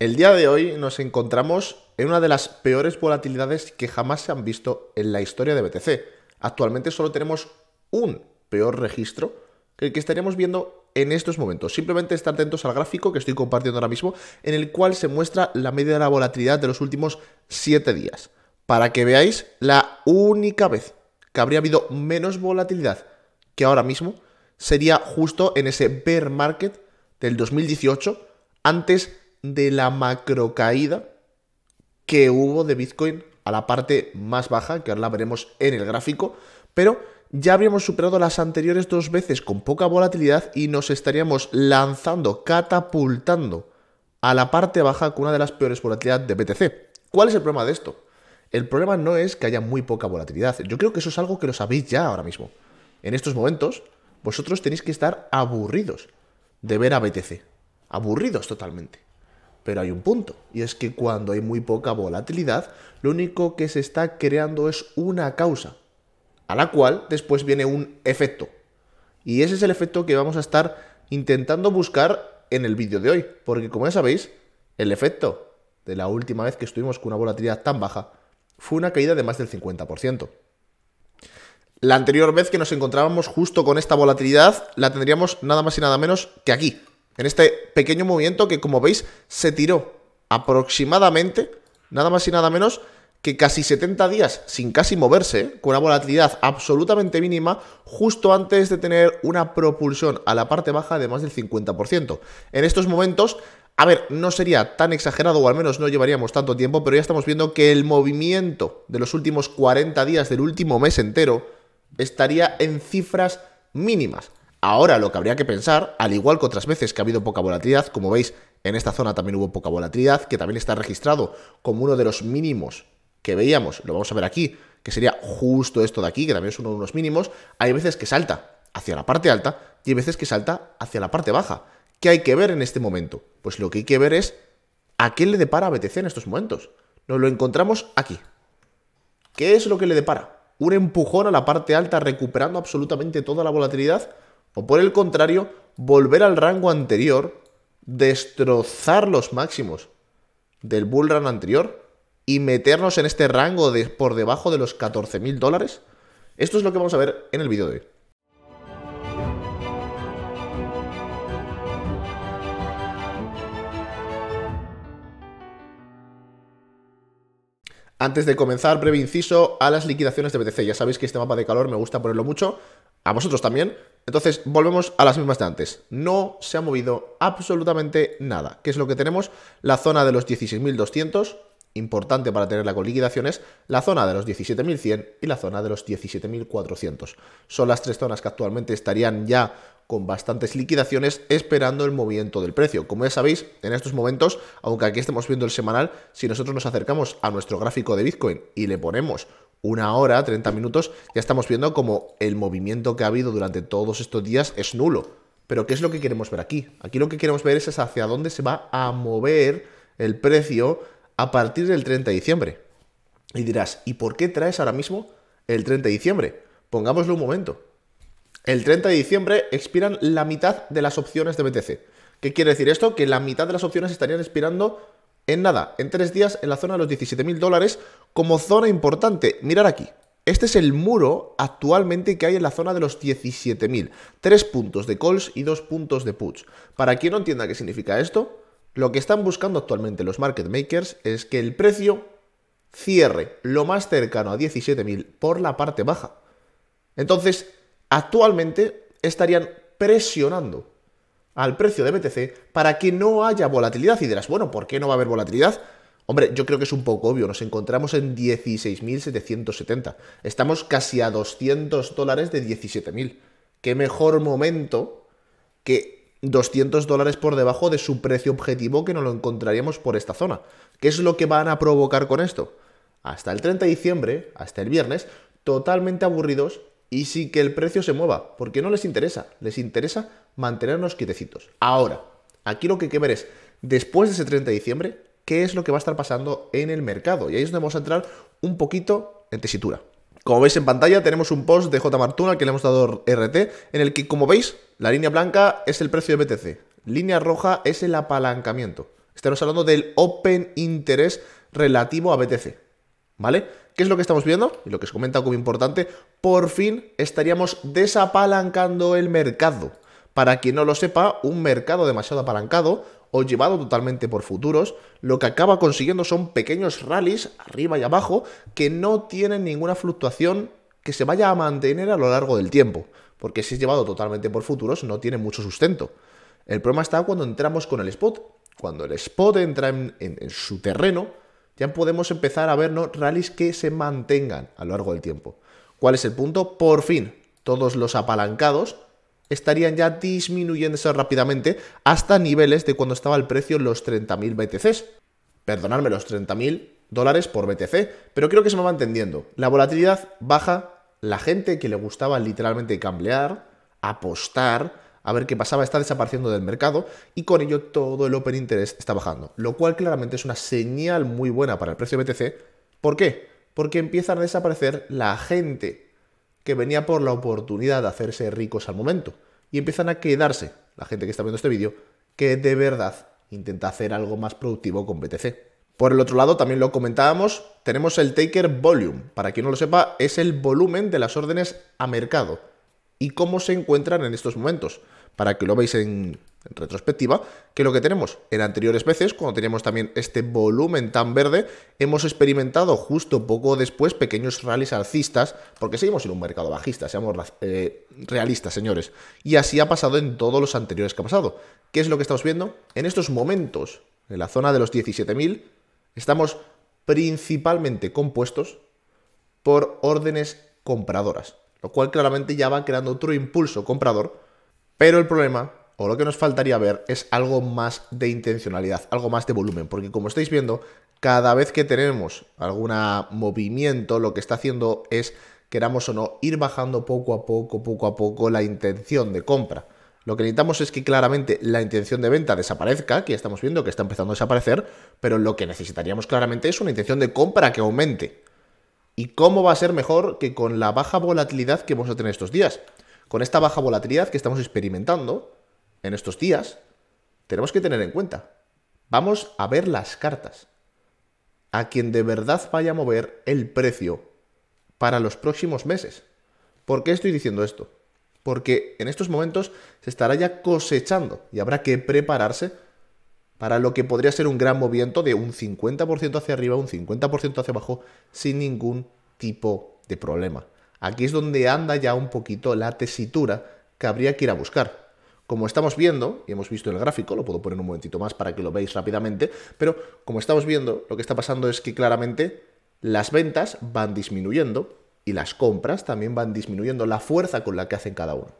El día de hoy nos encontramos en una de las peores volatilidades que jamás se han visto en la historia de BTC. Actualmente solo tenemos un peor registro que el que estaríamos viendo en estos momentos. Simplemente estar atentos al gráfico que estoy compartiendo ahora mismo, en el cual se muestra la media de la volatilidad de los últimos 7 días. Para que veáis la única vez que habría habido menos volatilidad que ahora mismo sería justo en ese bear market del 2018, antes de de la macro caída que hubo de Bitcoin a la parte más baja, que ahora la veremos en el gráfico, pero ya habríamos superado las anteriores dos veces con poca volatilidad y nos estaríamos lanzando, catapultando a la parte baja con una de las peores volatilidades de BTC. ¿Cuál es el problema de esto? El problema no es que haya muy poca volatilidad. Yo creo que eso es algo que lo sabéis ya ahora mismo. En estos momentos, vosotros tenéis que estar aburridos de ver a BTC. Aburridos totalmente. Pero hay un punto, y es que cuando hay muy poca volatilidad, lo único que se está creando es una causa, a la cual después viene un efecto. Y ese es el efecto que vamos a estar intentando buscar en el vídeo de hoy, porque como ya sabéis, el efecto de la última vez que estuvimos con una volatilidad tan baja fue una caída de más del 50%. La anterior vez que nos encontrábamos justo con esta volatilidad la tendríamos nada más y nada menos que aquí, en este pequeño movimiento que como veis se tiró aproximadamente, nada más y nada menos, que casi 70 días sin casi moverse, ¿eh? con una volatilidad absolutamente mínima, justo antes de tener una propulsión a la parte baja de más del 50%. En estos momentos, a ver, no sería tan exagerado o al menos no llevaríamos tanto tiempo, pero ya estamos viendo que el movimiento de los últimos 40 días del último mes entero estaría en cifras mínimas. Ahora lo que habría que pensar, al igual que otras veces que ha habido poca volatilidad, como veis, en esta zona también hubo poca volatilidad, que también está registrado como uno de los mínimos que veíamos, lo vamos a ver aquí, que sería justo esto de aquí, que también es uno de los mínimos, hay veces que salta hacia la parte alta y hay veces que salta hacia la parte baja. ¿Qué hay que ver en este momento? Pues lo que hay que ver es a qué le depara a BTC en estos momentos. Nos lo encontramos aquí. ¿Qué es lo que le depara? Un empujón a la parte alta recuperando absolutamente toda la volatilidad o por el contrario, volver al rango anterior, destrozar los máximos del bull run anterior y meternos en este rango de, por debajo de los 14.000 dólares. Esto es lo que vamos a ver en el vídeo de hoy. Antes de comenzar, breve inciso a las liquidaciones de BTC. Ya sabéis que este mapa de calor me gusta ponerlo mucho. A vosotros también. Entonces, volvemos a las mismas de antes. No se ha movido absolutamente nada. ¿Qué es lo que tenemos? La zona de los 16.200, importante para tenerla con liquidaciones, la zona de los 17.100 y la zona de los 17.400. Son las tres zonas que actualmente estarían ya con bastantes liquidaciones esperando el movimiento del precio. Como ya sabéis, en estos momentos, aunque aquí estemos viendo el semanal, si nosotros nos acercamos a nuestro gráfico de Bitcoin y le ponemos una hora, 30 minutos, ya estamos viendo como el movimiento que ha habido durante todos estos días es nulo. Pero ¿qué es lo que queremos ver aquí? Aquí lo que queremos ver es hacia dónde se va a mover el precio a partir del 30 de diciembre. Y dirás, ¿y por qué traes ahora mismo el 30 de diciembre? Pongámoslo un momento. El 30 de diciembre expiran la mitad de las opciones de BTC. ¿Qué quiere decir esto? Que la mitad de las opciones estarían expirando en nada, en tres días, en la zona de los 17.000 dólares, como zona importante. Mirar aquí. Este es el muro actualmente que hay en la zona de los 17.000. Tres puntos de calls y dos puntos de puts. Para quien no entienda qué significa esto, lo que están buscando actualmente los market makers es que el precio cierre lo más cercano a 17.000 por la parte baja. Entonces, actualmente estarían presionando al precio de BTC para que no haya volatilidad. Y dirás, bueno, ¿por qué no va a haber volatilidad? Hombre, yo creo que es un poco obvio, nos encontramos en 16.770. Estamos casi a 200 dólares de 17.000. Qué mejor momento que 200 dólares por debajo de su precio objetivo que no lo encontraríamos por esta zona. ¿Qué es lo que van a provocar con esto? Hasta el 30 de diciembre, hasta el viernes, totalmente aburridos y sí que el precio se mueva, porque no les interesa, les interesa mantenernos quietecitos. Ahora, aquí lo que hay que ver es, después de ese 30 de diciembre, qué es lo que va a estar pasando en el mercado. Y ahí es donde vamos a entrar un poquito en tesitura. Como veis en pantalla, tenemos un post de J. Martuna que le hemos dado RT, en el que, como veis, la línea blanca es el precio de BTC, línea roja es el apalancamiento. Estamos hablando del open interés relativo a BTC, ¿vale? ¿Qué es lo que estamos viendo? Y lo que os comenta como importante, por fin estaríamos desapalancando el mercado. Para quien no lo sepa, un mercado demasiado apalancado o llevado totalmente por futuros, lo que acaba consiguiendo son pequeños rallies arriba y abajo que no tienen ninguna fluctuación que se vaya a mantener a lo largo del tiempo, porque si es llevado totalmente por futuros no tiene mucho sustento. El problema está cuando entramos con el spot. Cuando el spot entra en su terreno, ya podemos empezar a ver rallies que se mantengan a lo largo del tiempo. ¿Cuál es el punto? Por fin, todos los apalancados estarían ya disminuyéndose rápidamente hasta niveles de cuando estaba el precio los 30.000 BTCs. Perdonadme, los 30.000 dólares por BTC, pero creo que se me va entendiendo. La volatilidad baja, la gente que le gustaba literalmente cambiar apostar, a ver qué pasaba, está desapareciendo del mercado y con ello todo el open interest está bajando, lo cual claramente es una señal muy buena para el precio de BTC. ¿Por qué? Porque empiezan a desaparecer la gente que venía por la oportunidad de hacerse ricos al momento y empiezan a quedarse la gente que está viendo este vídeo que de verdad intenta hacer algo más productivo con BTC. Por el otro lado, también lo comentábamos, tenemos el Taker Volume. Para quien no lo sepa, es el volumen de las órdenes a mercado y cómo se encuentran en estos momentos para que lo veáis en retrospectiva, que lo que tenemos en anteriores veces, cuando teníamos también este volumen tan verde, hemos experimentado justo poco después pequeños rallies alcistas, porque seguimos en un mercado bajista, seamos eh, realistas, señores. Y así ha pasado en todos los anteriores que ha pasado. ¿Qué es lo que estamos viendo? En estos momentos, en la zona de los 17.000, estamos principalmente compuestos por órdenes compradoras, lo cual claramente ya va creando otro impulso comprador pero el problema, o lo que nos faltaría ver, es algo más de intencionalidad, algo más de volumen, porque como estáis viendo, cada vez que tenemos algún movimiento, lo que está haciendo es, queramos o no, ir bajando poco a poco, poco a poco la intención de compra. Lo que necesitamos es que claramente la intención de venta desaparezca, que ya estamos viendo que está empezando a desaparecer, pero lo que necesitaríamos claramente es una intención de compra que aumente. ¿Y cómo va a ser mejor que con la baja volatilidad que vamos a tener estos días? con esta baja volatilidad que estamos experimentando en estos días, tenemos que tener en cuenta. Vamos a ver las cartas. A quien de verdad vaya a mover el precio para los próximos meses. ¿Por qué estoy diciendo esto? Porque en estos momentos se estará ya cosechando y habrá que prepararse para lo que podría ser un gran movimiento de un 50% hacia arriba, un 50% hacia abajo, sin ningún tipo de problema. Aquí es donde anda ya un poquito la tesitura que habría que ir a buscar. Como estamos viendo, y hemos visto en el gráfico, lo puedo poner un momentito más para que lo veáis rápidamente, pero como estamos viendo, lo que está pasando es que claramente las ventas van disminuyendo y las compras también van disminuyendo la fuerza con la que hacen cada uno.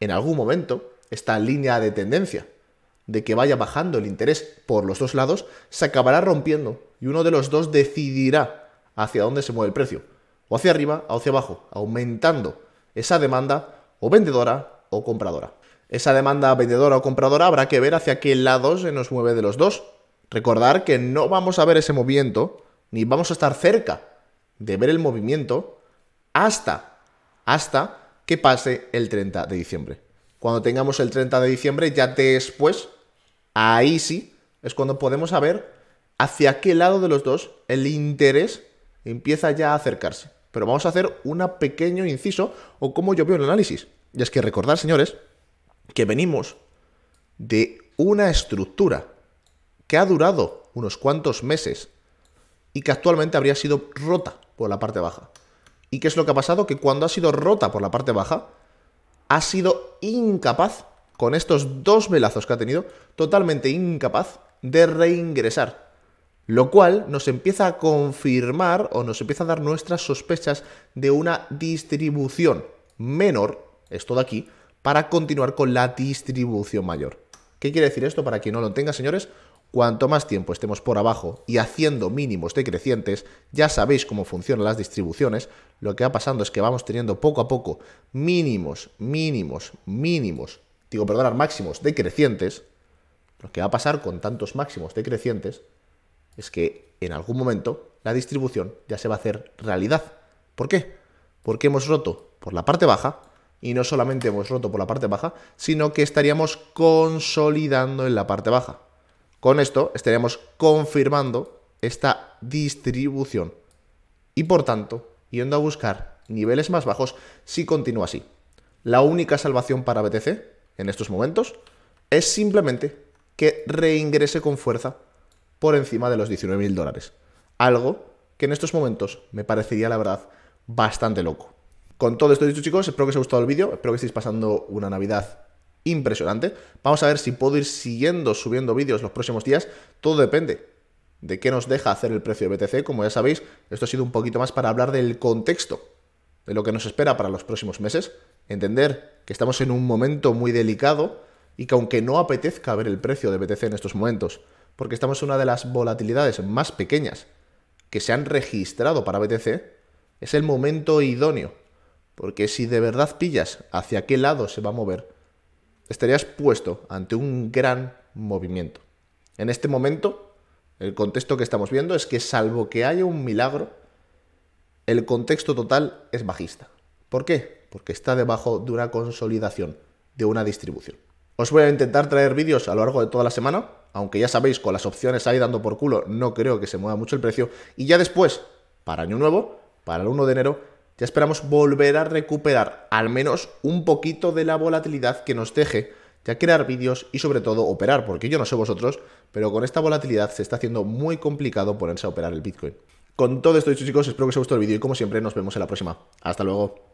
En algún momento, esta línea de tendencia de que vaya bajando el interés por los dos lados se acabará rompiendo y uno de los dos decidirá hacia dónde se mueve el precio o hacia arriba o hacia abajo, aumentando esa demanda o vendedora o compradora. Esa demanda vendedora o compradora habrá que ver hacia qué lado se nos mueve de los dos. Recordar que no vamos a ver ese movimiento, ni vamos a estar cerca de ver el movimiento hasta, hasta que pase el 30 de diciembre. Cuando tengamos el 30 de diciembre, ya después, ahí sí, es cuando podemos saber hacia qué lado de los dos el interés empieza ya a acercarse. Pero vamos a hacer un pequeño inciso o cómo yo veo el análisis. Y es que recordar, señores, que venimos de una estructura que ha durado unos cuantos meses y que actualmente habría sido rota por la parte baja. ¿Y qué es lo que ha pasado? Que cuando ha sido rota por la parte baja, ha sido incapaz, con estos dos velazos que ha tenido, totalmente incapaz de reingresar lo cual nos empieza a confirmar o nos empieza a dar nuestras sospechas de una distribución menor, esto de aquí, para continuar con la distribución mayor. ¿Qué quiere decir esto para quien no lo tenga, señores? Cuanto más tiempo estemos por abajo y haciendo mínimos decrecientes, ya sabéis cómo funcionan las distribuciones, lo que va pasando es que vamos teniendo poco a poco mínimos, mínimos, mínimos, digo, perdonar, máximos decrecientes, lo que va a pasar con tantos máximos decrecientes es que en algún momento la distribución ya se va a hacer realidad. ¿Por qué? Porque hemos roto por la parte baja y no solamente hemos roto por la parte baja, sino que estaríamos consolidando en la parte baja. Con esto estaríamos confirmando esta distribución y por tanto yendo a buscar niveles más bajos si continúa así. La única salvación para BTC en estos momentos es simplemente que reingrese con fuerza por encima de los 19.000 mil dólares. Algo que en estos momentos me parecería, la verdad, bastante loco. Con todo esto dicho, chicos, espero que os haya gustado el vídeo, espero que estéis pasando una Navidad impresionante. Vamos a ver si puedo ir siguiendo subiendo vídeos los próximos días. Todo depende de qué nos deja hacer el precio de BTC. Como ya sabéis, esto ha sido un poquito más para hablar del contexto de lo que nos espera para los próximos meses. Entender que estamos en un momento muy delicado y que aunque no apetezca ver el precio de BTC en estos momentos, porque estamos en una de las volatilidades más pequeñas que se han registrado para BTC, es el momento idóneo. Porque si de verdad pillas hacia qué lado se va a mover, estarías puesto ante un gran movimiento. En este momento, el contexto que estamos viendo es que salvo que haya un milagro, el contexto total es bajista. ¿Por qué? Porque está debajo de una consolidación, de una distribución. Os voy a intentar traer vídeos a lo largo de toda la semana aunque ya sabéis, con las opciones ahí dando por culo, no creo que se mueva mucho el precio. Y ya después, para año nuevo, para el 1 de enero, ya esperamos volver a recuperar al menos un poquito de la volatilidad que nos deje ya crear vídeos y sobre todo operar, porque yo no sé vosotros, pero con esta volatilidad se está haciendo muy complicado ponerse a operar el Bitcoin. Con todo esto dicho chicos, espero que os haya gustado el vídeo y como siempre nos vemos en la próxima. Hasta luego.